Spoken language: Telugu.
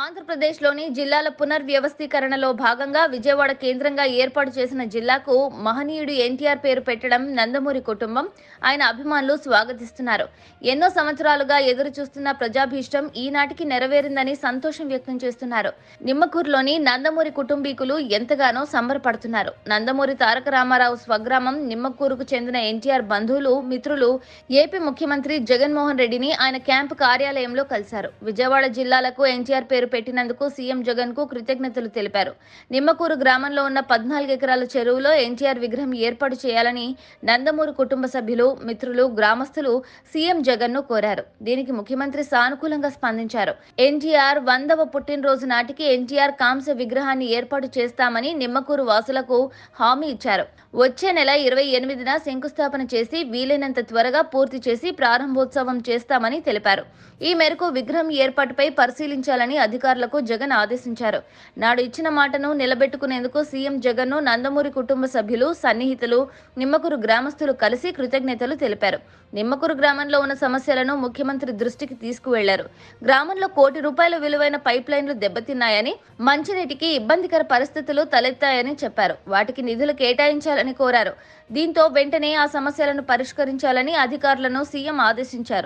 ఆంధ్రప్రదేశ్లోని జిల్లాల పునర్వ్యవస్థీకరణలో భాగంగా విజయవాడ కేంద్రంగా ఏర్పాటు చేసిన జిల్లాకు మహనీయుడు ఎన్టీఆర్ పేరు పెట్టడం నందమూరి కుటుంబం ఆయన అభిమానులు స్వాగతిస్తున్నారు ఎన్నో సంవత్సరాలుగా ఎదురు చూస్తున్న ప్రజాభీష్టం ఈనాటికి నెరవేరిందని సంతోషం వ్యక్తం చేస్తున్నారు నిమ్మకూరులోని నందమూరి కుటుంబీకులు ఎంతగానో సంబరపడుతున్నారు నందమూరి తారక రామారావు స్వగ్రామం నిమ్మకూరుకు చెందిన ఎన్టీఆర్ బంధువులు మిత్రులు ఏపీ ముఖ్యమంత్రి జగన్మోహన్ రెడ్డిని ఆయన క్యాంపు కార్యాలయంలో కలిశారు విజయవాడ జిల్లాలకు ఎన్టీఆర్ పేరు పెట్టినందుకు సీఎం జగన్ కు కృతజ్ఞతలు తెలిపారు నిమ్మకూరు గ్రామంలో ఉన్న పద్నాలుగు ఎకరాల చెరువులో ఎన్టీఆర్ విగ్రహం ఏర్పాటు చేయాలని నందమూరు కుటుంబ సభ్యులు మిత్రులు గ్రామస్తులు సీఎం జగన్ ను కోరారు దీనికి ముఖ్యమంత్రి సానుకూలంగా స్పందించారు ఎన్టీఆర్ వందవ పుట్టినరోజు నాటికి ఎన్టీఆర్ కాంస్య విగ్రహాన్ని ఏర్పాటు చేస్తామని నిమ్మకూరు వాసులకు హామీ ఇచ్చారు వచ్చే నెల ఇరవై ఎనిమిదిన శంకుస్థాపన చేసి వీలైనంత త్వరగా పూర్తి చేసి ప్రారంభోత్సవం చేస్తామని తెలిపారు ఈ మేరకు విగ్రహం ఏర్పాటుపై పరిశీలించాలని అధికారులకు జగన్ ఆదేశించారు నాడు ఇచ్చిన మాటను నిలబెట్టుకునేందుకు సీఎం జగన్ను నందమూరి కుటుంబ సభ్యులు సన్నిహితులు నిమ్మకూరు గ్రామస్తులు కలిసి కృతజ్ఞతలు తెలిపారు నిమ్మకూరు గ్రామంలో ఉన్న సమస్యలను ముఖ్యమంత్రి దృష్టికి తీసుకువెళ్లారు గ్రామంలో కోటి రూపాయల విలువైన పైప్ లైన్లు దెబ్బతిన్నాయని మంచినీటికి ఇబ్బందికర పరిస్థితులు తలెత్తాయని చెప్పారు వాటికి నిధులు కేటాయించాలని కోరారు దీంతో వెంటనే ఆ సమస్యలను పరిష్కరించాలని అధికారులను సీఎం ఆదేశించారు